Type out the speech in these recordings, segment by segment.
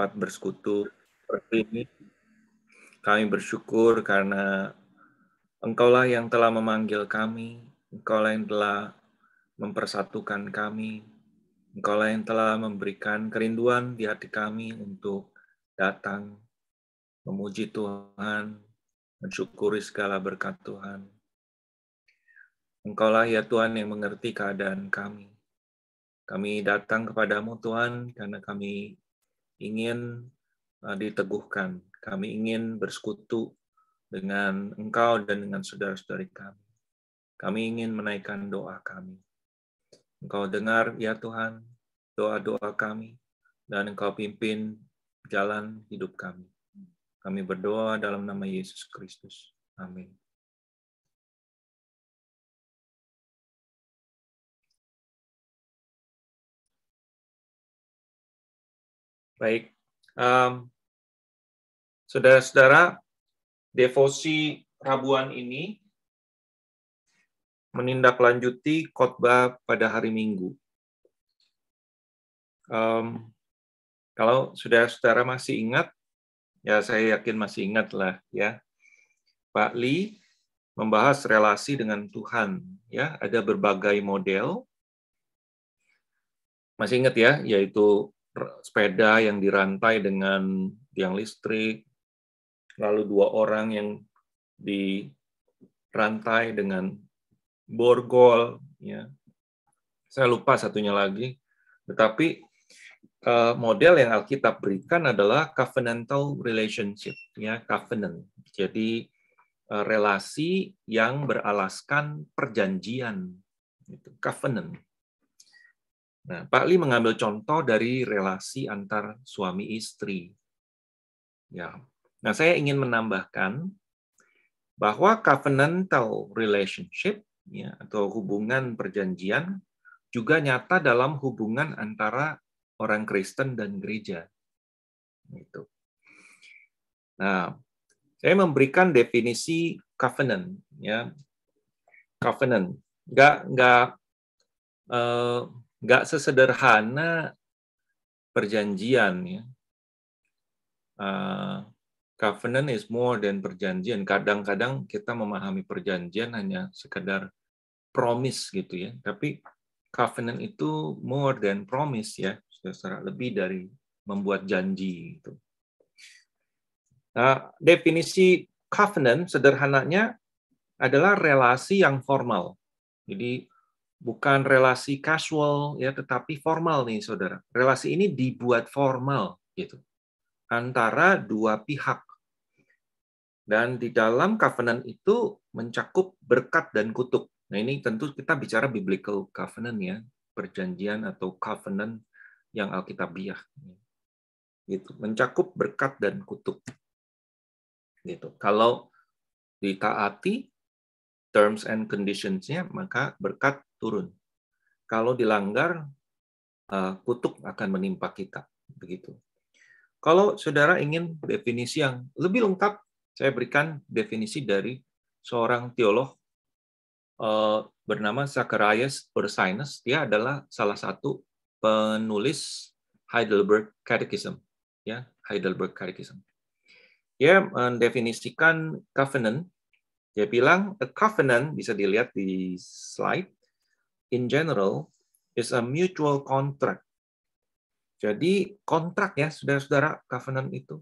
tempat bersekutu seperti ini. Kami bersyukur karena Engkaulah yang telah memanggil kami, Engkaulah yang telah mempersatukan kami, Engkaulah yang telah memberikan kerinduan di hati kami untuk datang, memuji Tuhan, mensyukuri segala berkat Tuhan. Engkaulah ya Tuhan yang mengerti keadaan kami. Kami datang kepadamu Tuhan karena kami ingin uh, diteguhkan. Kami ingin bersekutu dengan engkau dan dengan saudara-saudari kami. Kami ingin menaikkan doa kami. Engkau dengar, ya Tuhan, doa-doa kami, dan Engkau pimpin jalan hidup kami. Kami berdoa dalam nama Yesus Kristus. Amin. Baik, um, saudara-saudara, devosi Rabuan ini menindaklanjuti khotbah pada hari Minggu. Um, kalau saudara-saudara masih ingat, ya saya yakin masih ingat lah ya, Pak Li membahas relasi dengan Tuhan. Ya, ada berbagai model. Masih ingat ya, yaitu sepeda yang dirantai dengan tiang listrik, lalu dua orang yang dirantai dengan borgol, ya. Saya lupa satunya lagi, tetapi uh, model yang Alkitab berikan adalah covenantal relationship, ya covenant. Jadi uh, relasi yang beralaskan perjanjian, itu covenant. Nah, Pak Li mengambil contoh dari relasi antar suami istri. Ya. Nah, saya ingin menambahkan bahwa covenantal relationship ya, atau hubungan perjanjian juga nyata dalam hubungan antara orang Kristen dan gereja. Itu. Nah, saya memberikan definisi covenant ya. Covenant. nggak nggak. uh, nggak sesederhana perjanjian ya. Uh, covenant is more than perjanjian. Kadang-kadang kita memahami perjanjian hanya sekedar promise gitu ya. Tapi covenant itu more than promise ya, secara lebih dari membuat janji itu Nah, definisi covenant sederhananya adalah relasi yang formal. Jadi bukan relasi casual ya tetapi formal nih saudara relasi ini dibuat formal gitu antara dua pihak dan di dalam covenant itu mencakup berkat dan kutuk nah ini tentu kita bicara biblical covenant ya perjanjian atau covenant yang alkitabiah gitu mencakup berkat dan kutuk gitu kalau ditaati terms and conditionsnya maka berkat turun. Kalau dilanggar, eh, kutuk akan menimpa kita. Begitu. Kalau saudara ingin definisi yang lebih lengkap, saya berikan definisi dari seorang teolog eh, bernama Zacharias Ursinus. Dia adalah salah satu penulis Heidelberg Catechism. Ya, Heidelberg Catechism. Dia mendefinisikan covenant. Dia bilang, a covenant, bisa dilihat di slide, in general is a mutual contract. Jadi kontrak ya, saudara-saudara, covenant itu.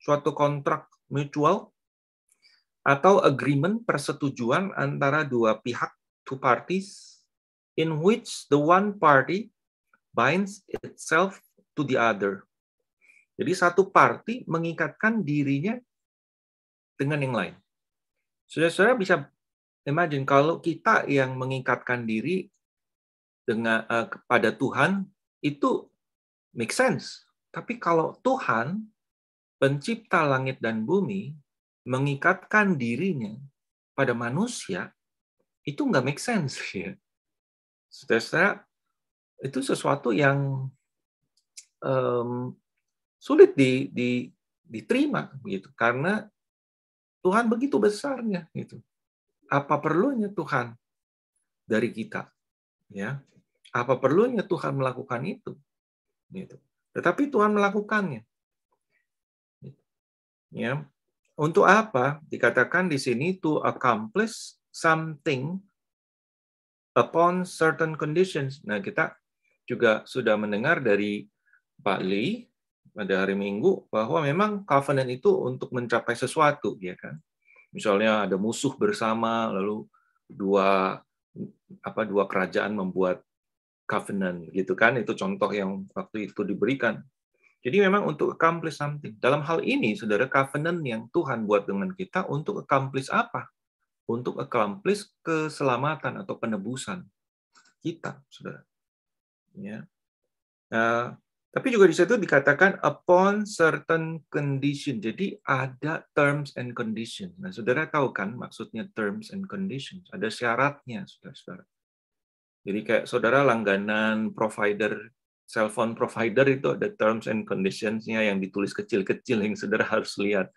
Suatu kontrak mutual atau agreement persetujuan antara dua pihak, two parties, in which the one party binds itself to the other. Jadi satu party mengikatkan dirinya dengan yang lain. Saudara-saudara bisa imagine kalau kita yang mengikatkan diri dengan uh, kepada Tuhan itu make sense. Tapi kalau Tuhan pencipta langit dan bumi mengikatkan dirinya pada manusia itu nggak make sense ya. Saudara, itu sesuatu yang um, sulit di, di, diterima gitu karena Tuhan begitu besarnya gitu apa perlunya Tuhan dari kita? Ya, apa perlunya Tuhan melakukan itu? Gitu. Tetapi Tuhan melakukannya. Ya, untuk apa? Dikatakan di sini to accomplish something upon certain conditions. Nah, kita juga sudah mendengar dari Pak Lee pada hari Minggu bahwa memang covenant itu untuk mencapai sesuatu, ya kan? misalnya ada musuh bersama lalu dua apa dua kerajaan membuat covenant gitu kan itu contoh yang waktu itu diberikan jadi memang untuk accomplish something dalam hal ini saudara covenant yang Tuhan buat dengan kita untuk accomplish apa untuk accomplish keselamatan atau penebusan kita saudara ya eh, tapi juga di situ dikatakan upon certain condition. Jadi ada terms and condition. Nah, saudara tahu kan maksudnya terms and conditions. Ada syaratnya, saudara-saudara. Jadi kayak saudara langganan provider, cell phone provider itu ada terms and conditions-nya yang ditulis kecil-kecil yang saudara harus lihat.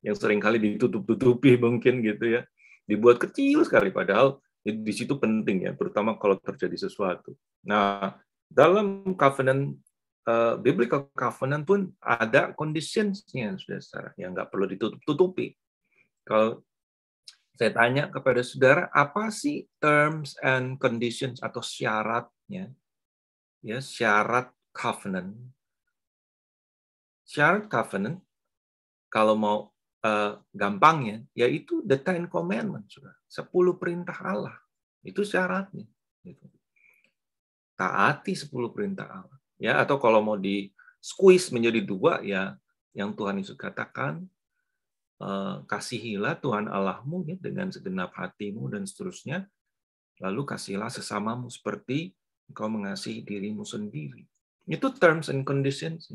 Yang seringkali ditutup-tutupi mungkin gitu ya. Dibuat kecil sekali padahal di situ penting ya, terutama kalau terjadi sesuatu. Nah, dalam covenant Eh, biblical covenant pun ada conditionsnya, saudara, yang nggak perlu ditutupi. Kalau saya tanya kepada saudara, apa sih terms and conditions atau syaratnya? Ya, syarat covenant. Syarat covenant, kalau mau uh, gampangnya, yaitu the Ten Commandments, sudah, Sepuluh perintah Allah. Itu syaratnya. Gitu. Taati sepuluh perintah Allah ya atau kalau mau di squeeze menjadi dua ya yang Tuhan Yesus katakan eh, kasihilah Tuhan Allahmu ya dengan segenap hatimu dan seterusnya lalu kasihilah sesamamu seperti engkau mengasihi dirimu sendiri itu terms and conditions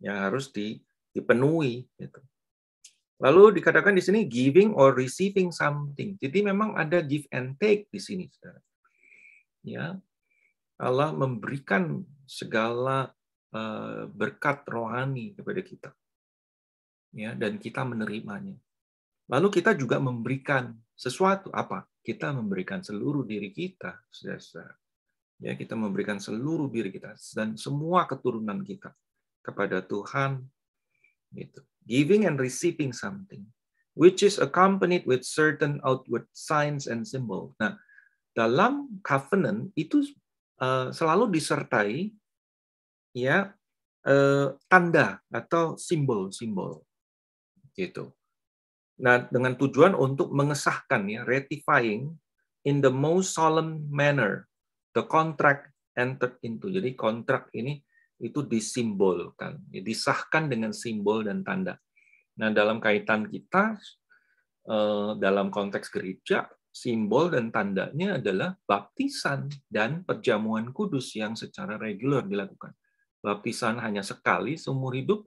yang harus dipenuhi gitu. Lalu dikatakan di sini giving or receiving something. Jadi memang ada give and take di sini, Ya, Allah memberikan segala eh, berkat rohani kepada kita. Ya, dan kita menerimanya. Lalu kita juga memberikan sesuatu apa? Kita memberikan seluruh diri kita, saudara Ya, kita memberikan seluruh diri kita dan semua keturunan kita kepada Tuhan. Gitu. Giving and receiving something which is accompanied with certain outward signs and symbols. Nah, dalam covenant itu Eh, selalu disertai ya eh, tanda atau simbol-simbol gitu. Nah, dengan tujuan untuk mengesahkan ya ratifying in the most solemn manner the contract entered into. Jadi kontrak ini itu disimbolkan, ya, disahkan dengan simbol dan tanda. Nah, dalam kaitan kita eh, dalam konteks gereja simbol dan tandanya adalah baptisan dan perjamuan kudus yang secara reguler dilakukan. Baptisan hanya sekali seumur hidup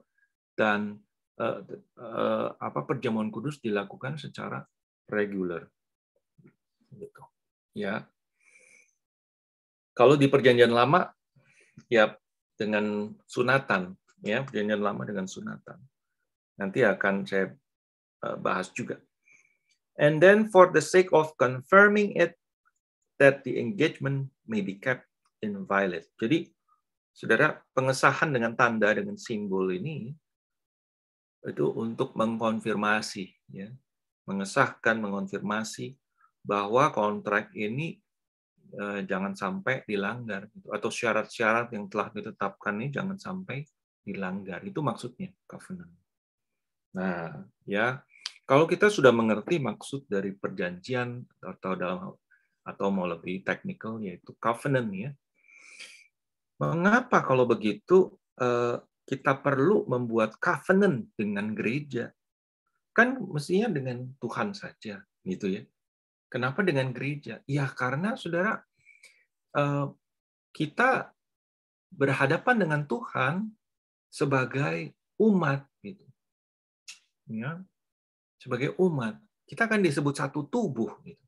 dan eh, eh, apa perjamuan kudus dilakukan secara reguler. Gitu. Ya. Kalau di perjanjian lama ya dengan sunatan ya perjanjian lama dengan sunatan. Nanti akan saya eh, bahas juga and then for the sake of confirming it that the engagement may be kept inviolate. Jadi, saudara, pengesahan dengan tanda dengan simbol ini itu untuk mengkonfirmasi, ya, mengesahkan, mengonfirmasi bahwa kontrak ini eh, jangan sampai dilanggar gitu. atau syarat-syarat yang telah ditetapkan ini jangan sampai dilanggar. Itu maksudnya covenant. Nah, ya kalau kita sudah mengerti maksud dari perjanjian atau dalam atau mau lebih teknikal yaitu covenant ya. Mengapa kalau begitu eh, kita perlu membuat covenant dengan gereja? Kan mestinya dengan Tuhan saja gitu ya. Kenapa dengan gereja? Ya karena saudara eh, kita berhadapan dengan Tuhan sebagai umat gitu. Ya, sebagai umat, kita akan disebut satu tubuh. Gitu.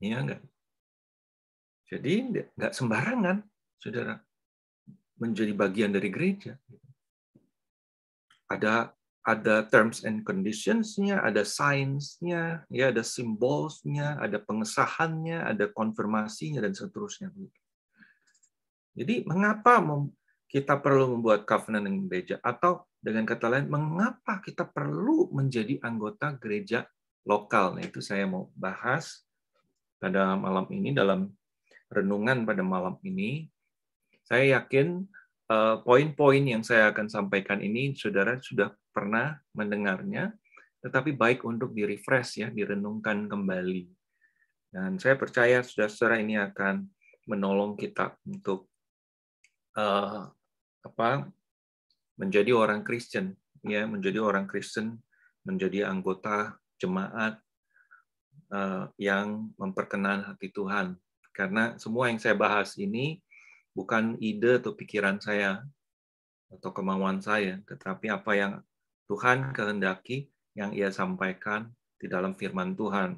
ya enggak? Jadi nggak sembarangan, saudara, menjadi bagian dari gereja. Gitu. Ada ada terms and conditionsnya, ada signsnya, ya ada symbols ada pengesahannya, ada konfirmasinya dan seterusnya. Jadi mengapa kita perlu membuat covenant dengan gereja atau dengan kata lain mengapa kita perlu menjadi anggota gereja lokal. Nah, itu saya mau bahas pada malam ini dalam renungan pada malam ini. Saya yakin eh, poin-poin yang saya akan sampaikan ini saudara sudah pernah mendengarnya, tetapi baik untuk di-refresh ya, direnungkan kembali. Dan saya percaya saudara-saudara ini akan menolong kita untuk eh, apa menjadi orang Kristen ya menjadi orang Kristen menjadi anggota jemaat eh, yang memperkenan hati Tuhan karena semua yang saya bahas ini bukan ide atau pikiran saya atau kemauan saya tetapi apa yang Tuhan kehendaki yang ia sampaikan di dalam firman Tuhan.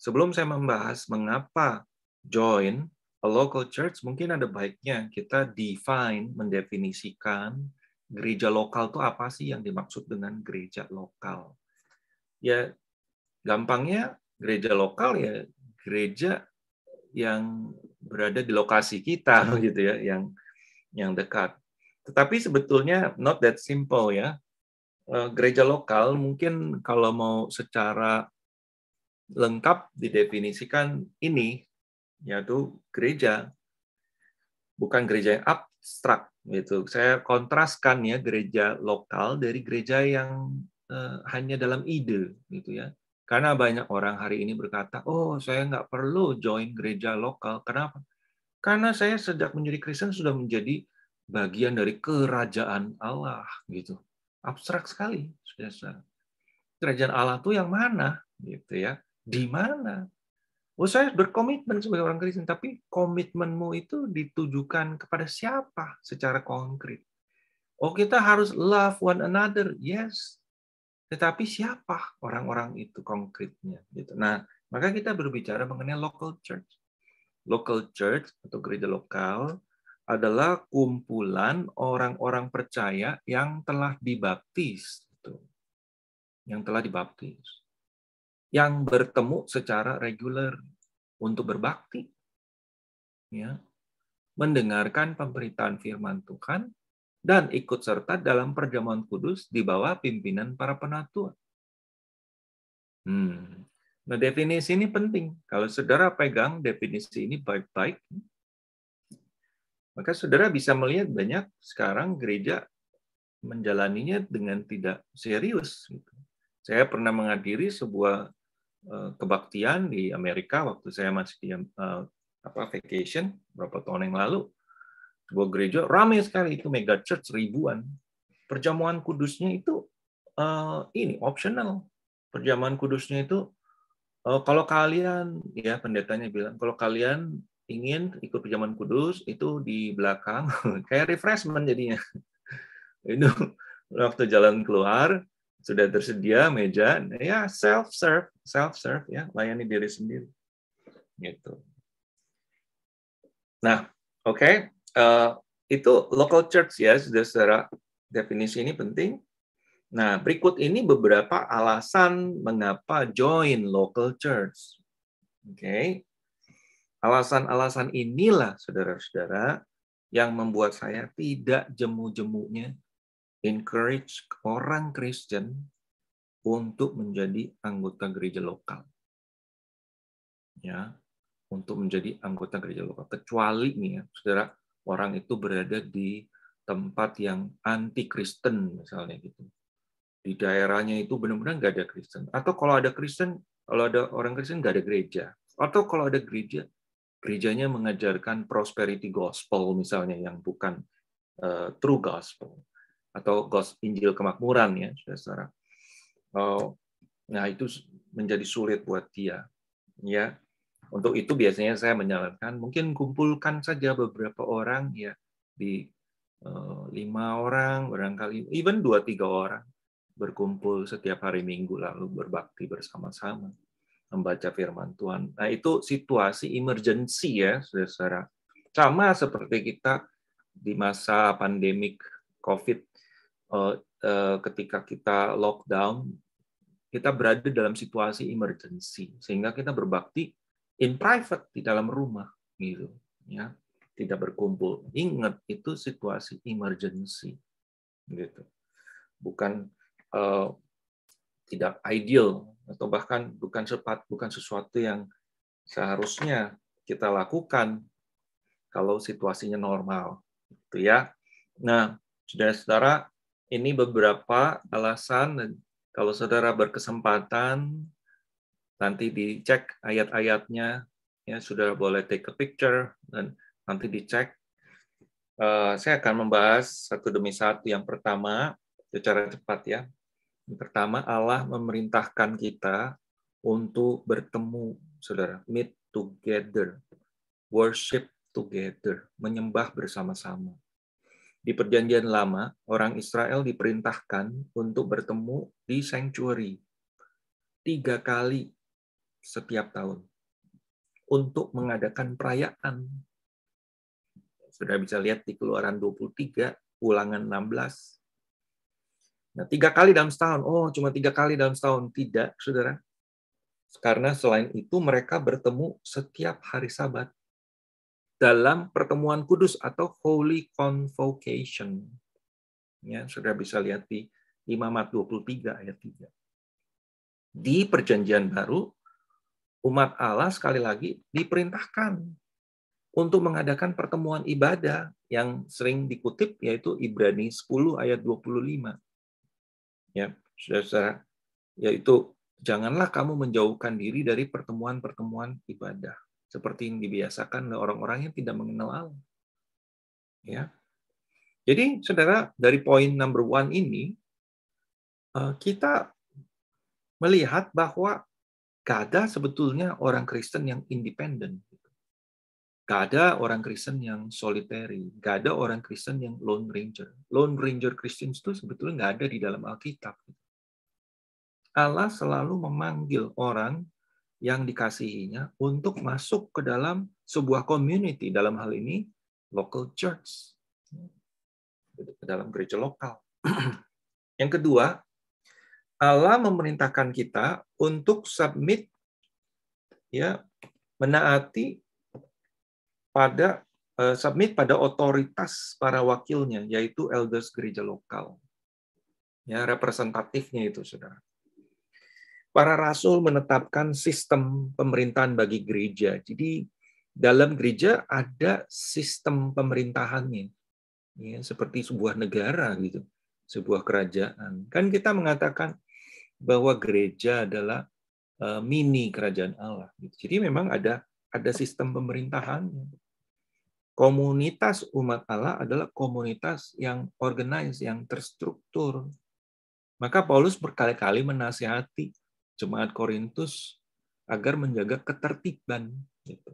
Sebelum saya membahas mengapa join a local church mungkin ada baiknya kita define, mendefinisikan gereja lokal itu apa sih yang dimaksud dengan gereja lokal. Ya gampangnya gereja lokal ya gereja yang berada di lokasi kita gitu ya, yang yang dekat. Tetapi sebetulnya not that simple ya. Eh, gereja lokal mungkin kalau mau secara lengkap didefinisikan ini yaitu gereja. Bukan gereja yang abstrak gitu. Saya kontraskan ya gereja lokal dari gereja yang uh, hanya dalam ide gitu ya. Karena banyak orang hari ini berkata, oh saya nggak perlu join gereja lokal. Kenapa? Karena saya sejak menjadi Kristen sudah menjadi bagian dari kerajaan Allah gitu. Abstrak sekali, biasa. Kerajaan Allah tuh yang mana gitu ya? Di mana? Oh, saya berkomitmen sebagai orang Kristen, tapi komitmenmu itu ditujukan kepada siapa secara konkret? Oh, kita harus love one another, yes. Tetapi siapa orang-orang itu konkretnya? Gitu. Nah, maka kita berbicara mengenai local church. Local church atau gereja lokal adalah kumpulan orang-orang percaya yang telah dibaptis, gitu. yang telah dibaptis yang bertemu secara reguler untuk berbakti. Ya. Mendengarkan pemberitaan firman Tuhan dan ikut serta dalam perjamuan kudus di bawah pimpinan para penatua. Hmm. Nah, definisi ini penting. Kalau saudara pegang definisi ini baik-baik, maka saudara bisa melihat banyak sekarang gereja menjalaninya dengan tidak serius. Gitu. Saya pernah menghadiri sebuah Eh, kebaktian di Amerika waktu saya masih di uh, apa vacation berapa tahun yang lalu sebuah gereja ramai sekali itu mega church ribuan perjamuan kudusnya itu eh, ini optional perjamuan kudusnya itu kalau kalian ya pendetanya bilang kalau kalian ingin ikut perjamuan kudus itu di belakang kayak refreshment jadinya itu waktu jalan keluar sudah tersedia meja ya self serve self serve ya layani diri sendiri gitu nah oke okay. uh, eh, itu local church ya sudah secara definisi ini penting nah berikut ini beberapa alasan mengapa join local church oke okay. alasan-alasan inilah saudara-saudara yang membuat saya tidak jemu-jemunya encourage orang Kristen untuk menjadi anggota gereja lokal. Ya, untuk menjadi anggota gereja lokal. Kecuali nih ya, saudara, orang itu berada di tempat yang anti Kristen misalnya gitu. Di daerahnya itu benar-benar nggak ada Kristen. Atau kalau ada Kristen, kalau ada orang Kristen nggak ada gereja. Atau kalau ada gereja, gerejanya mengajarkan prosperity gospel misalnya yang bukan uh, true gospel atau gos Injil kemakmuran ya, saudara. Oh, nah itu menjadi sulit buat dia. Ya, untuk itu biasanya saya menyarankan mungkin kumpulkan saja beberapa orang ya di eh, lima orang barangkali even dua tiga orang berkumpul setiap hari minggu lalu berbakti bersama-sama membaca firman Tuhan. Nah itu situasi emergency ya saudara Sama seperti kita di masa pandemik COVID, eh, eh, ketika kita lockdown, kita berada dalam situasi emergency, sehingga kita berbakti in private di dalam rumah, gitu, ya, tidak berkumpul. Ingat itu situasi emergency, gitu, bukan uh, tidak ideal atau bahkan bukan sepat bukan sesuatu yang seharusnya kita lakukan kalau situasinya normal, gitu ya. Nah, sudah, saudara ini beberapa alasan kalau saudara berkesempatan nanti dicek ayat-ayatnya ya sudah boleh take a picture dan nanti dicek. Uh, saya akan membahas satu demi satu. Yang pertama, secara cepat ya. Yang pertama, Allah memerintahkan kita untuk bertemu, saudara. Meet together, worship together, menyembah bersama-sama. Di perjanjian lama, orang Israel diperintahkan untuk bertemu di sanctuary tiga kali setiap tahun untuk mengadakan perayaan. Sudah bisa lihat di keluaran 23, ulangan 16. Nah, tiga kali dalam setahun. Oh, cuma tiga kali dalam setahun. Tidak, saudara. Karena selain itu mereka bertemu setiap hari sabat dalam pertemuan kudus atau holy convocation. Ya, sudah bisa lihat di Imamat 23 ayat 3. Di perjanjian baru, umat Allah sekali lagi diperintahkan untuk mengadakan pertemuan ibadah yang sering dikutip yaitu Ibrani 10 ayat 25. Ya, sudah Saudara, yaitu janganlah kamu menjauhkan diri dari pertemuan-pertemuan ibadah seperti yang dibiasakan oleh orang-orang yang tidak mengenal Allah. Ya. Jadi, saudara, dari poin number one ini, eh, kita melihat bahwa gak ada sebetulnya orang Kristen yang independen. Gak ada orang Kristen yang solitary. Gak ada orang Kristen yang lone ranger. Lone ranger Christians itu sebetulnya nggak ada di dalam Alkitab. Allah selalu memanggil orang yang dikasihinya untuk masuk ke dalam sebuah community dalam hal ini local church ke dalam gereja lokal. Yang kedua, Allah memerintahkan kita untuk submit ya menaati pada eh, submit pada otoritas para wakilnya yaitu elders gereja lokal. Ya representatifnya itu Saudara para rasul menetapkan sistem pemerintahan bagi gereja. Jadi dalam gereja ada sistem pemerintahannya, ya, seperti sebuah negara gitu, sebuah kerajaan. Kan kita mengatakan bahwa gereja adalah eh, mini kerajaan Allah. Gitu. Jadi memang ada ada sistem pemerintahannya. Komunitas umat Allah adalah komunitas yang organize, yang terstruktur. Maka Paulus berkali-kali menasihati jemaat Korintus agar menjaga ketertiban gitu.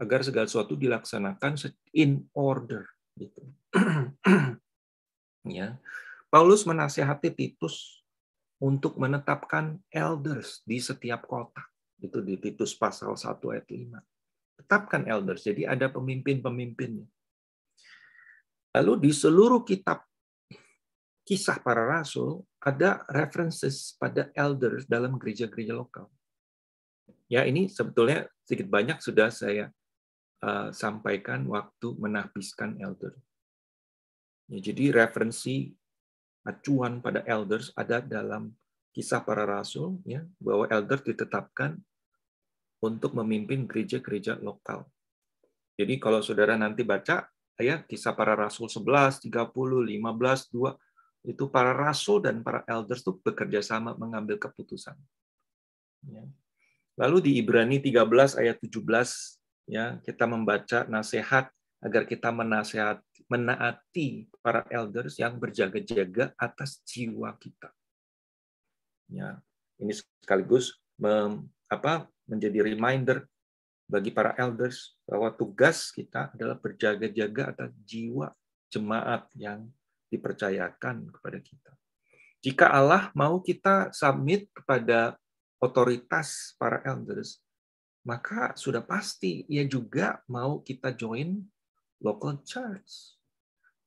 agar segala sesuatu dilaksanakan in order gitu. ya Paulus menasihati Titus untuk menetapkan elders di setiap kota itu di Titus pasal 1 ayat 5 tetapkan elders jadi ada pemimpin-pemimpinnya lalu di seluruh kitab kisah para rasul ada references pada elders dalam gereja-gereja lokal. Ya, ini sebetulnya sedikit banyak sudah saya uh, sampaikan waktu menahbiskan elder. Ya, jadi referensi acuan pada elders ada dalam kisah para rasul ya bahwa elder ditetapkan untuk memimpin gereja-gereja lokal. Jadi kalau saudara nanti baca ya kisah para rasul 11, 30, 15, 2 itu para rasul dan para elders itu bekerja sama mengambil keputusan. Ya. Lalu di Ibrani 13 ayat 17 ya kita membaca nasihat agar kita menasehat menaati para elders yang berjaga-jaga atas jiwa kita. Ya, ini sekaligus mem, apa, menjadi reminder bagi para elders bahwa tugas kita adalah berjaga-jaga atas jiwa jemaat yang dipercayakan kepada kita. Jika Allah mau kita submit kepada otoritas para elders, maka sudah pasti ia juga mau kita join local church.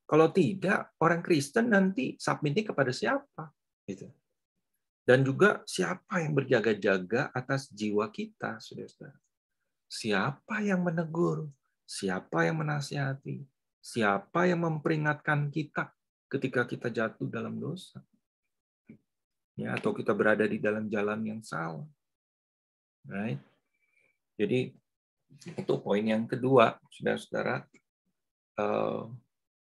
Kalau tidak, orang Kristen nanti submitnya kepada siapa? Gitu. Dan juga siapa yang berjaga-jaga atas jiwa kita, saudara-saudara? Siapa yang menegur? Siapa yang menasihati? Siapa yang memperingatkan kita ketika kita jatuh dalam dosa ya atau kita berada di dalam jalan yang salah right jadi itu poin yang kedua saudara-saudara eh,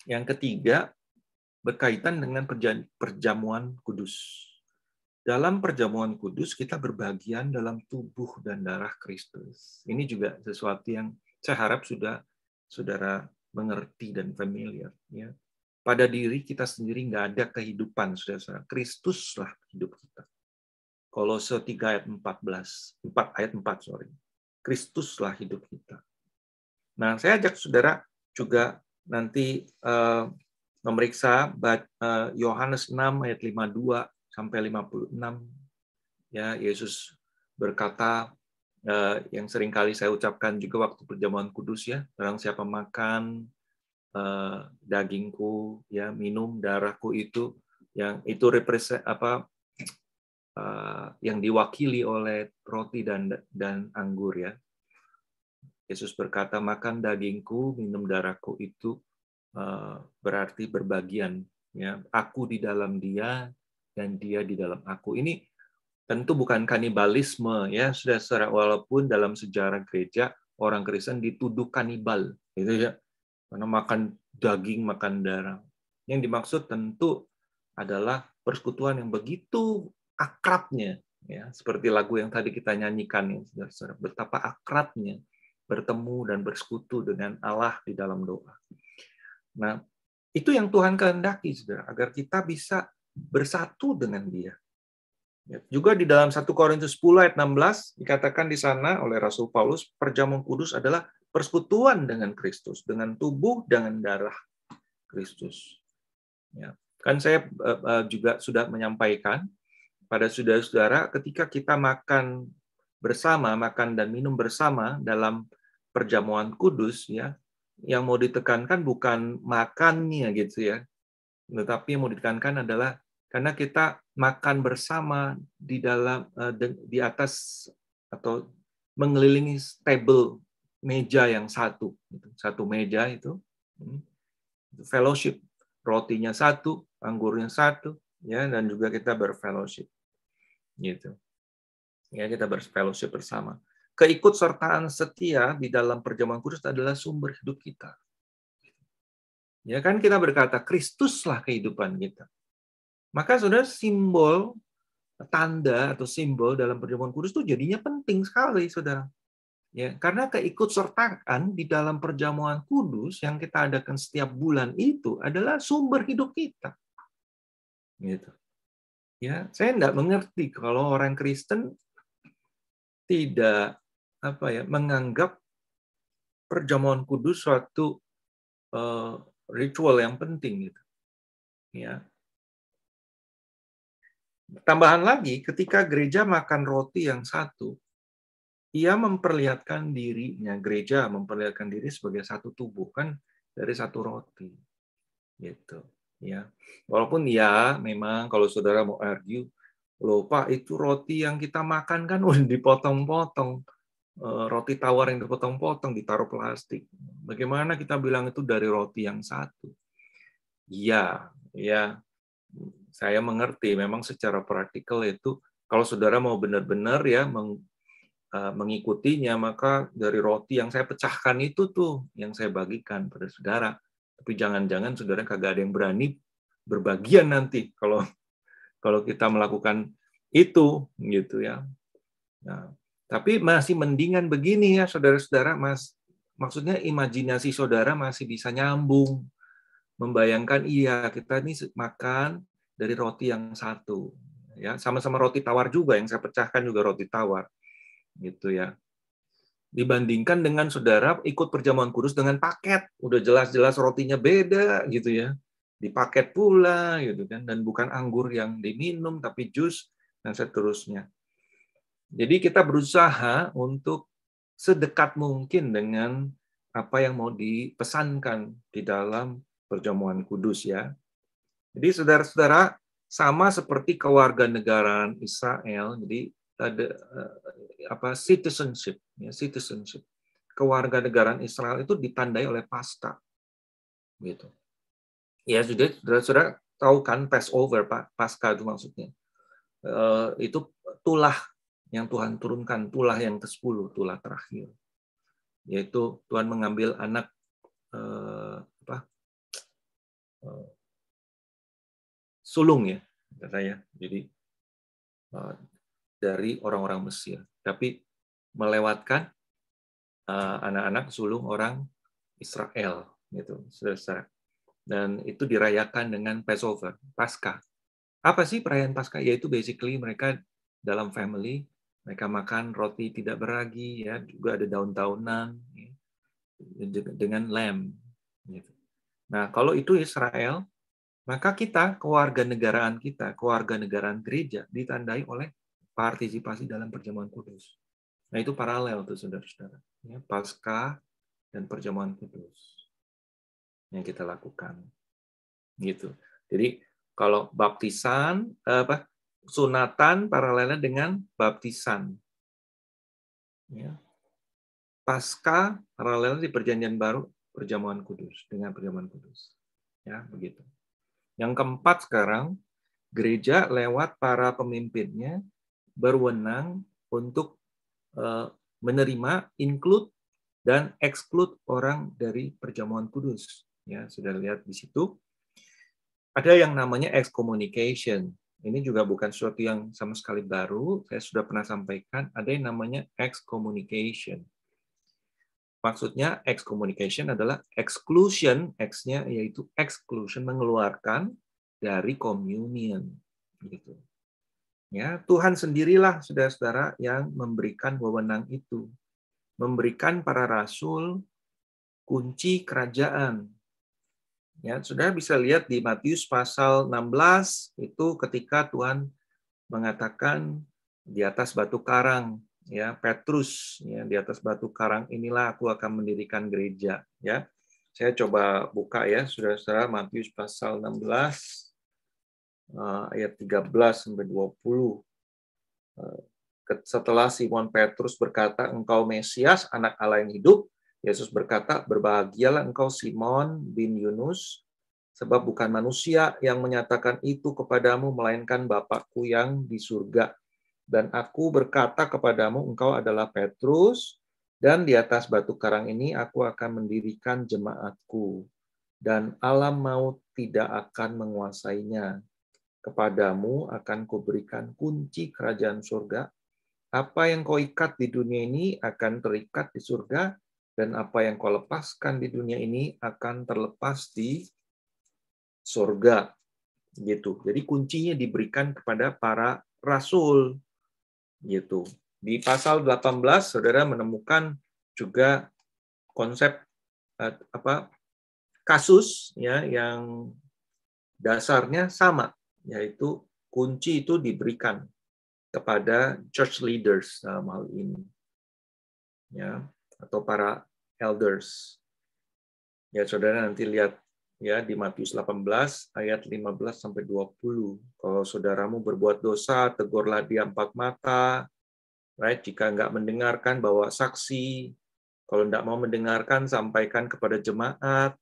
yang ketiga berkaitan dengan perjamuan kudus dalam perjamuan kudus kita berbagian dalam tubuh dan darah Kristus ini juga sesuatu yang saya harap sudah saudara mengerti dan familiar ya pada diri kita sendiri nggak ada kehidupan, saudara-saudara. Kristuslah hidup kita. Kolose 3 ayat 14, 4 ayat 4, sorry. Kristuslah hidup kita. Nah, saya ajak saudara juga nanti uh, memeriksa eh, Yohanes uh, 6 ayat 52 sampai 56. Ya, Yesus berkata uh, yang seringkali saya ucapkan juga waktu perjamuan kudus ya, barang siapa makan Eh, dagingku ya minum darahku itu yang itu represent apa eh, yang diwakili oleh roti dan dan anggur ya Yesus berkata makan dagingku minum darahku itu eh, berarti berbagian ya aku di dalam dia dan dia di dalam aku ini tentu bukan kanibalisme ya sudah secara walaupun dalam sejarah gereja orang Kristen dituduh kanibal gitu ya karena makan daging, makan darah. Yang dimaksud tentu adalah persekutuan yang begitu akrabnya, ya seperti lagu yang tadi kita nyanyikan ya, saudara-saudara. Betapa akrabnya bertemu dan bersekutu dengan Allah di dalam doa. Nah, itu yang Tuhan kehendaki, saudara, agar kita bisa bersatu dengan Dia. Ya, juga di dalam 1 Korintus 10 ayat 16 dikatakan di sana oleh Rasul Paulus, perjamuan kudus adalah persekutuan dengan Kristus, dengan tubuh, dengan darah Kristus. Ya. Kan saya eh, eh, juga sudah menyampaikan pada saudara-saudara ketika kita makan bersama, makan dan minum bersama dalam perjamuan kudus ya, yang mau ditekankan bukan makannya gitu ya, tetapi yang mau ditekankan adalah karena kita makan bersama di dalam eh, di atas atau mengelilingi table meja yang satu, gitu. satu meja hmm, itu, fellowship, rotinya satu, anggurnya satu, ya dan juga kita berfellowship, gitu, ya kita berfellowship bersama. Keikutsertaan setia di dalam perjamuan kudus adalah sumber hidup kita. Ya kan kita berkata Kristuslah kehidupan kita. Maka sudah simbol tanda atau simbol dalam perjamuan kudus itu jadinya penting sekali saudara. Ya, karena keikutsertaan di dalam perjamuan kudus yang kita adakan setiap bulan itu adalah sumber hidup kita. Gitu. Ya, saya tidak mengerti kalau orang Kristen tidak apa ya menganggap perjamuan kudus suatu uh, ritual yang penting gitu. Ya. Tambahan lagi ketika gereja makan roti yang satu, ia memperlihatkan dirinya, gereja memperlihatkan diri sebagai satu tubuh kan dari satu roti. Gitu, ya. Walaupun ya memang kalau saudara mau argue, lupa itu roti yang kita makan kan udah dipotong-potong. Eh, roti tawar yang dipotong-potong, ditaruh plastik. Bagaimana kita bilang itu dari roti yang satu? Iya, ya. Saya mengerti, memang secara praktikal itu kalau saudara mau benar-benar ya Eh, mengikutinya, maka dari roti yang saya pecahkan itu tuh yang saya bagikan pada saudara. Tapi jangan-jangan saudara kagak ada yang berani berbagian nanti kalau kalau kita melakukan itu gitu ya. Nah, tapi masih mendingan begini ya saudara-saudara, Mas. Maksudnya imajinasi saudara masih bisa nyambung. Membayangkan iya kita ini makan dari roti yang satu ya sama-sama roti tawar juga yang saya pecahkan juga roti tawar gitu ya. Dibandingkan dengan saudara ikut perjamuan kudus dengan paket, udah jelas-jelas rotinya beda gitu ya. dipaket pula gitu kan dan bukan anggur yang diminum tapi jus dan seterusnya. Jadi kita berusaha untuk sedekat mungkin dengan apa yang mau dipesankan di dalam perjamuan kudus ya. Jadi saudara-saudara sama seperti kewarganegaraan Israel, jadi ada eh, apa citizenship ya citizenship kewarganegaraan Israel itu ditandai oleh pasta gitu ya sudah saudara sudah tahu kan Passover pak pasca itu maksudnya e, itu tulah yang Tuhan turunkan tulah yang ke 10 tulah terakhir yaitu Tuhan mengambil anak e, apa e, sulung ya katanya jadi dari orang-orang Mesir, tapi melewatkan eh, anak-anak sulung orang Israel gitu, saudara Dan itu dirayakan dengan Passover, pasca Apa sih perayaan pasca Yaitu basically mereka dalam family mereka makan roti tidak beragi ya juga ada daun-daunan ya, dengan lem gitu. nah kalau itu Israel maka kita kewarganegaraan kita kewarganegaraan gereja ditandai oleh partisipasi dalam perjamuan kudus. Nah itu paralel tuh saudara-saudara. Ya, pasca dan perjamuan kudus yang kita lakukan. Gitu. Jadi kalau baptisan eh, apa sunatan paralelnya dengan baptisan. Ya. Pasca paralelnya di perjanjian baru perjamuan kudus dengan perjamuan kudus. Ya, begitu. Yang keempat sekarang gereja lewat para pemimpinnya berwenang untuk eh, menerima include dan exclude orang dari perjamuan kudus. Ya, sudah lihat di situ. Ada yang namanya excommunication. Ini juga bukan sesuatu yang sama sekali baru. Saya sudah pernah sampaikan, ada yang namanya excommunication. Maksudnya excommunication adalah exclusion, X-nya yaitu exclusion mengeluarkan dari communion gitu. Ya, Tuhan sendirilah saudara-saudara yang memberikan wewenang itu. Memberikan para rasul kunci kerajaan. Ya, Saudara bisa lihat di Matius pasal 16 itu ketika Tuhan mengatakan di atas batu karang ya Petrus ya di atas batu karang inilah aku akan mendirikan gereja ya. Saya coba buka ya Saudara-saudara Matius pasal 16 Eh, ayat 13 sampai 20. Eh, setelah Simon Petrus berkata, "Engkau Mesias, anak Allah yang hidup," Yesus berkata, "Berbahagialah engkau Simon bin Yunus, sebab bukan manusia yang menyatakan itu kepadamu melainkan Bapakku yang di surga. Dan aku berkata kepadamu, engkau adalah Petrus, dan di atas batu karang ini aku akan mendirikan jemaatku, dan alam maut tidak akan menguasainya." Kepadamu akan kuberikan kunci kerajaan surga. Apa yang kau ikat di dunia ini akan terikat di surga, dan apa yang kau lepaskan di dunia ini akan terlepas di surga. Gitu. Jadi kuncinya diberikan kepada para rasul. Gitu. Di pasal 18 Saudara menemukan juga konsep eh, apa kasus ya yang dasarnya sama yaitu kunci itu diberikan kepada church leaders dalam hal ini ya atau para elders ya saudara nanti lihat ya di Matius 18 ayat 15 sampai 20 kalau saudaramu berbuat dosa tegurlah dia empat mata right jika nggak mendengarkan bawa saksi kalau tidak mau mendengarkan, sampaikan kepada jemaat.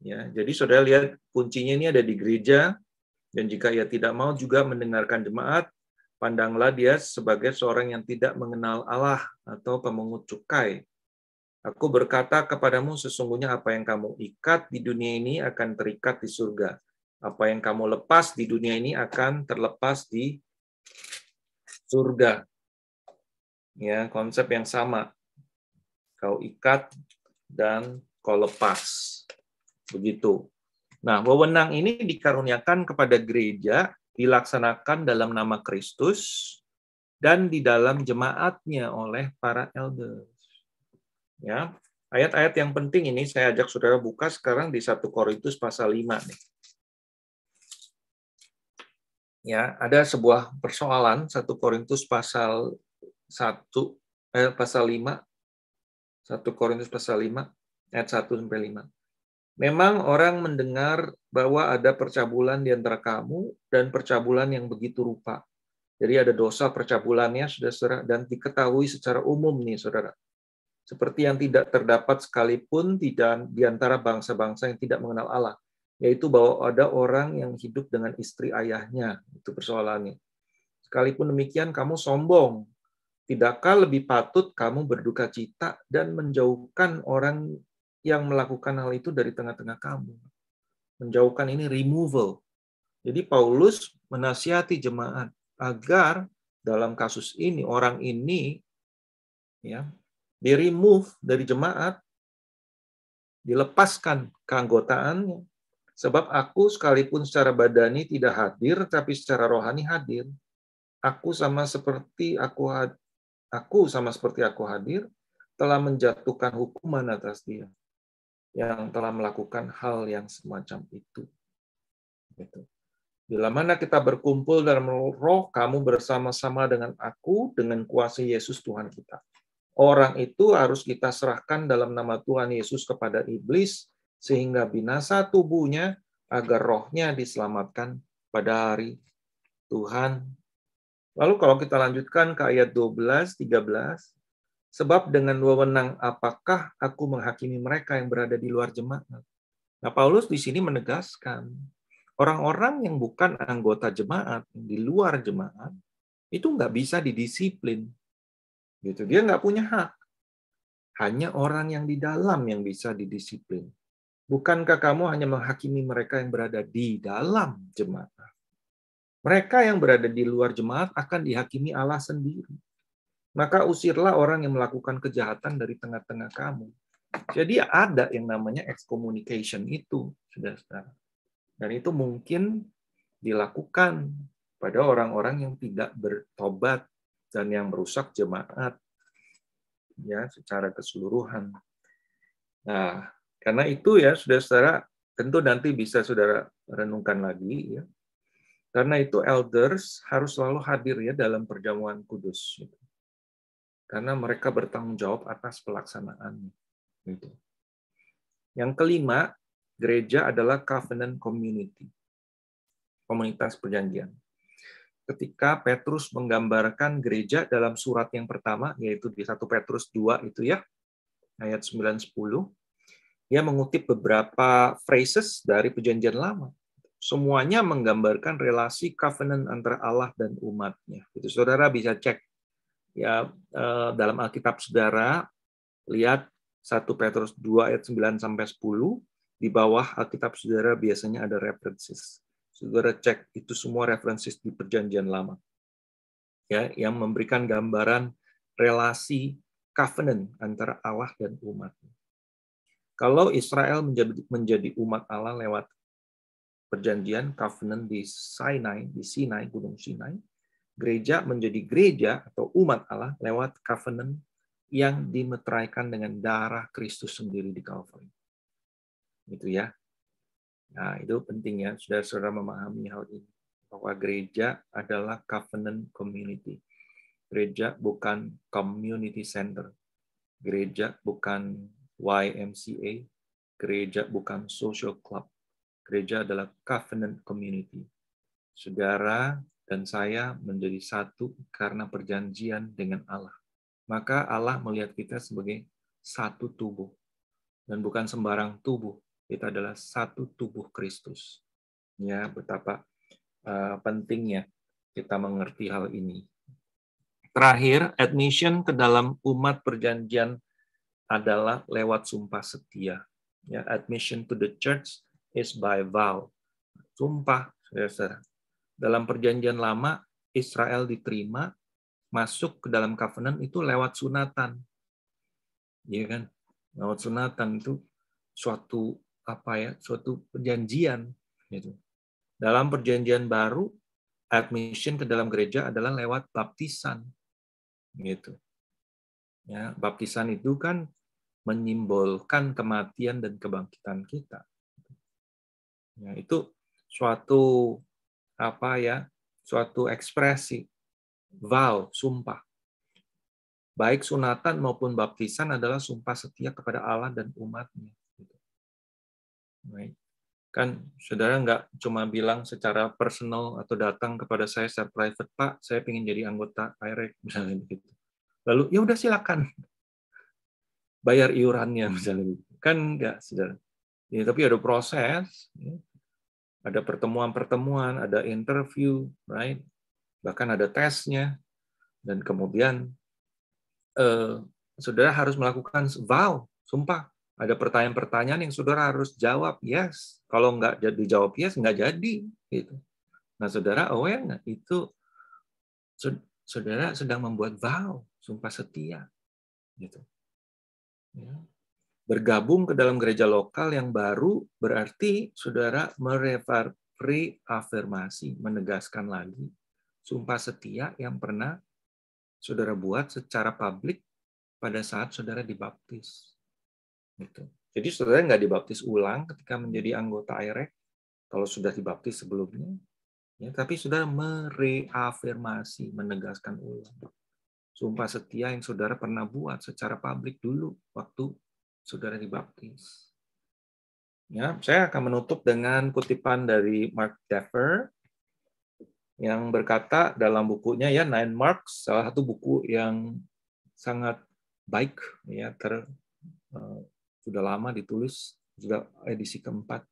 Ya, jadi saudara lihat kuncinya ini ada di gereja, dan jika ia tidak mau juga mendengarkan jemaat, pandanglah dia sebagai seorang yang tidak mengenal Allah atau pemungut cukai. Aku berkata kepadamu sesungguhnya apa yang kamu ikat di dunia ini akan terikat di surga. Apa yang kamu lepas di dunia ini akan terlepas di surga. Ya, konsep yang sama. Kau ikat dan kau lepas. Begitu. Nah, wewenang ini dikaruniakan kepada gereja dilaksanakan dalam nama Kristus dan di dalam jemaatnya oleh para elders. Ya. Ayat-ayat yang penting ini saya ajak Saudara buka sekarang di 1 Korintus pasal 5 nih. Ya, ada sebuah persoalan 1 Korintus pasal 1 eh, pasal 5 1 Korintus pasal 5 ayat 1 sampai 5. Memang orang mendengar bahwa ada percabulan di antara kamu dan percabulan yang begitu rupa. Jadi ada dosa percabulannya, sudah saudara dan diketahui secara umum nih, saudara. Seperti yang tidak terdapat sekalipun tidak di antara bangsa-bangsa yang tidak mengenal Allah, yaitu bahwa ada orang yang hidup dengan istri ayahnya, itu persoalannya. Sekalipun demikian, kamu sombong. Tidakkah lebih patut kamu berduka cita dan menjauhkan orang yang melakukan hal itu dari tengah-tengah kamu. Menjauhkan ini removal. Jadi Paulus menasihati jemaat agar dalam kasus ini orang ini ya di remove dari jemaat dilepaskan keanggotaannya sebab aku sekalipun secara badani tidak hadir tapi secara rohani hadir aku sama seperti aku aku sama seperti aku hadir telah menjatuhkan hukuman atas dia yang telah melakukan hal yang semacam itu. Gitu. Bila mana kita berkumpul dalam roh, kamu bersama-sama dengan aku, dengan kuasa Yesus Tuhan kita. Orang itu harus kita serahkan dalam nama Tuhan Yesus kepada iblis, sehingga binasa tubuhnya, agar rohnya diselamatkan pada hari Tuhan. Lalu kalau kita lanjutkan ke ayat 12, 13, Sebab dengan wewenang apakah aku menghakimi mereka yang berada di luar jemaat? Nah, Paulus di sini menegaskan, orang-orang yang bukan anggota jemaat, di luar jemaat, itu nggak bisa didisiplin. Gitu. Dia nggak punya hak. Hanya orang yang di dalam yang bisa didisiplin. Bukankah kamu hanya menghakimi mereka yang berada di dalam jemaat? Mereka yang berada di luar jemaat akan dihakimi Allah sendiri. Maka usirlah orang yang melakukan kejahatan dari tengah-tengah kamu. Jadi ada yang namanya excommunication itu, saudara-saudara. Dan itu mungkin dilakukan pada orang-orang yang tidak bertobat dan yang merusak jemaat ya secara keseluruhan. Nah, karena itu ya saudara-saudara tentu nanti bisa saudara renungkan lagi ya. Karena itu elders harus selalu hadir ya dalam perjamuan kudus. Gitu karena mereka bertanggung jawab atas pelaksanaannya. Itu. Yang kelima, gereja adalah covenant community, komunitas perjanjian. Ketika Petrus menggambarkan gereja dalam surat yang pertama, yaitu di 1 Petrus 2 itu ya, ayat 9-10, dia mengutip beberapa phrases dari perjanjian lama. Semuanya menggambarkan relasi covenant antara Allah dan umatnya. Itu saudara bisa cek ya eh, dalam Alkitab Saudara lihat 1 Petrus 2 ayat 9 sampai 10 di bawah Alkitab Saudara biasanya ada references. Saudara cek itu semua references di Perjanjian Lama. Ya, yang memberikan gambaran relasi covenant antara Allah dan umat Kalau Israel menjadi, menjadi umat Allah lewat perjanjian covenant di Sinai, di Sinai, Gunung Sinai, gereja menjadi gereja atau umat Allah lewat covenant yang dimeteraikan dengan darah Kristus sendiri di Calvary. Itu ya. Nah, itu penting ya, saudara-saudara memahami hal ini. Bahwa gereja adalah covenant community. Gereja bukan community center. Gereja bukan YMCA. Gereja bukan social club. Gereja adalah covenant community. Saudara dan saya menjadi satu karena perjanjian dengan Allah. Maka Allah melihat kita sebagai satu tubuh dan bukan sembarang tubuh. Kita adalah satu tubuh Kristus. Ya, betapa uh, pentingnya kita mengerti hal ini. Terakhir, admission ke dalam umat perjanjian adalah lewat sumpah setia. Ya, admission to the church is by vow. Sumpah, saudara ya, dalam perjanjian lama Israel diterima masuk ke dalam covenant itu lewat sunatan. Iya kan? Lewat sunatan itu suatu apa ya? Suatu perjanjian gitu. Dalam perjanjian baru admission ke dalam gereja adalah lewat baptisan. Gitu. Ya, baptisan itu kan menyimbolkan kematian dan kebangkitan kita. Ya, itu suatu apa ya suatu ekspresi vow sumpah baik sunatan maupun baptisan adalah sumpah setia kepada Allah dan umatnya gitu. kan saudara nggak cuma bilang secara personal atau datang kepada saya secara private pak saya ingin jadi anggota IREC misalnya begitu lalu ya udah silakan bayar iurannya misalnya kan nggak saudara ya, tapi ada proses ya. Ada pertemuan-pertemuan, ada interview, right? Bahkan ada tesnya. Dan kemudian eh, saudara harus melakukan vow, sumpah. Ada pertanyaan-pertanyaan yang saudara harus jawab yes. Kalau nggak jadi jawab yes, nggak jadi. Gitu. Nah, saudara aware nggak itu saudara sedang membuat vow, sumpah setia, gitu. Ya bergabung ke dalam gereja lokal yang baru berarti saudara mereafirmasi, menegaskan lagi sumpah setia yang pernah saudara buat secara publik pada saat saudara dibaptis. Gitu. Jadi saudara nggak dibaptis ulang ketika menjadi anggota IREK kalau sudah dibaptis sebelumnya, ya, tapi saudara mereafirmasi, menegaskan ulang sumpah setia yang saudara pernah buat secara publik dulu waktu saudara dibaptis. Ya, saya akan menutup dengan kutipan dari Mark Dever yang berkata dalam bukunya ya Nine Marks, salah satu buku yang sangat baik ya ter uh, sudah lama ditulis, sudah edisi keempat.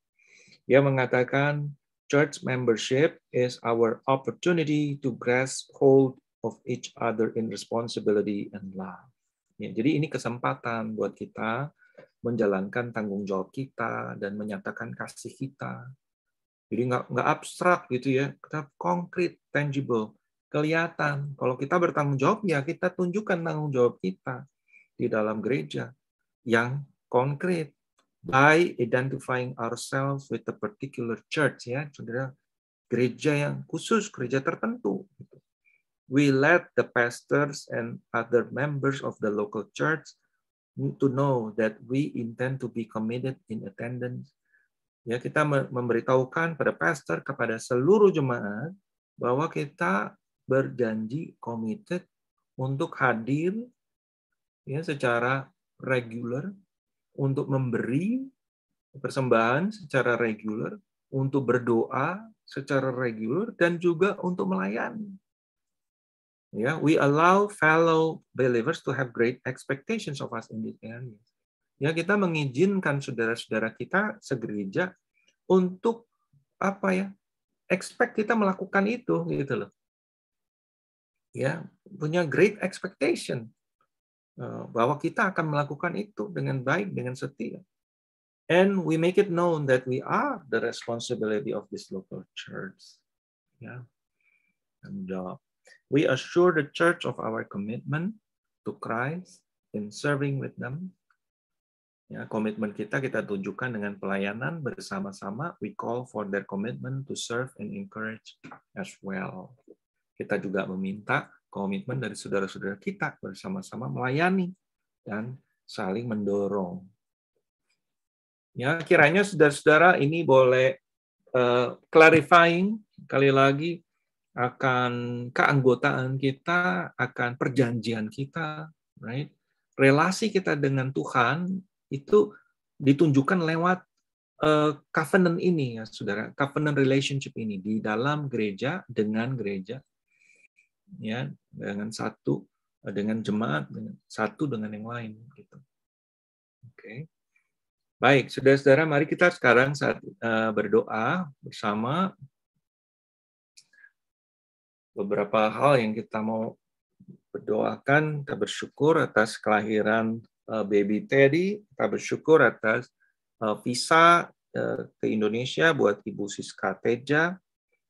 Ia mengatakan church membership is our opportunity to grasp hold of each other in responsibility and love. Ya, jadi ini kesempatan buat kita menjalankan tanggung jawab kita dan menyatakan kasih kita. Jadi nggak nggak abstrak gitu ya, kita konkret, tangible, kelihatan. Kalau kita bertanggung jawab ya kita tunjukkan tanggung jawab kita di dalam gereja yang konkret by identifying ourselves with a particular church ya, saudara gereja yang khusus, gereja tertentu. Gitu we let the pastors and other members of the local church to know that we intend to be committed in attendance. Ya, kita memberitahukan pada pastor kepada seluruh jemaat bahwa kita berjanji committed untuk hadir ya secara regular, untuk memberi persembahan secara regular, untuk berdoa secara regular dan juga untuk melayani Yeah, we allow fellow believers to have great expectations of us in this area. Ya, kita mengizinkan saudara-saudara kita segereja untuk apa ya? Expect kita melakukan itu gitu loh. Ya, punya great expectation eh, bahwa kita akan melakukan itu dengan baik, dengan setia. And we make it known that we are the responsibility of this local church. Ya, tanggung jawab we assure the church of our commitment to Christ in serving with them. Ya, komitmen kita kita tunjukkan dengan pelayanan bersama-sama. We call for their commitment to serve and encourage as well. Kita juga meminta komitmen dari saudara-saudara kita bersama-sama melayani dan saling mendorong. Ya, kiranya saudara-saudara ini boleh uh, clarifying kali lagi akan keanggotaan kita, akan perjanjian kita, right? Relasi kita dengan Tuhan itu ditunjukkan lewat uh, covenant ini ya Saudara, covenant relationship ini di dalam gereja dengan gereja ya, dengan satu eh, dengan jemaat dengan satu dengan yang lain gitu. Oke. Okay. Baik, Saudara-saudara, mari kita sekarang saat uh, berdoa bersama beberapa hal yang kita mau berdoakan, kita bersyukur atas kelahiran uh, baby Teddy, kita bersyukur atas uh, visa uh, ke Indonesia buat Ibu Siska Teja,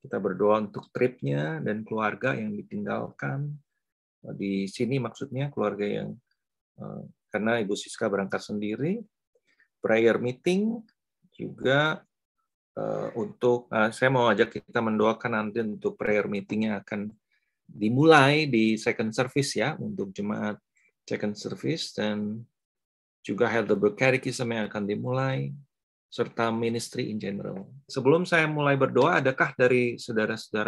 kita berdoa untuk tripnya dan keluarga yang ditinggalkan uh, di sini maksudnya keluarga yang uh, karena Ibu Siska berangkat sendiri, prayer meeting juga Eh, untuk uh, saya mau ajak kita mendoakan nanti untuk prayer meeting yang akan dimulai di second service ya untuk jemaat second service dan juga Heidelberg Catechism yang akan dimulai serta ministry in general. Sebelum saya mulai berdoa, adakah dari saudara-saudara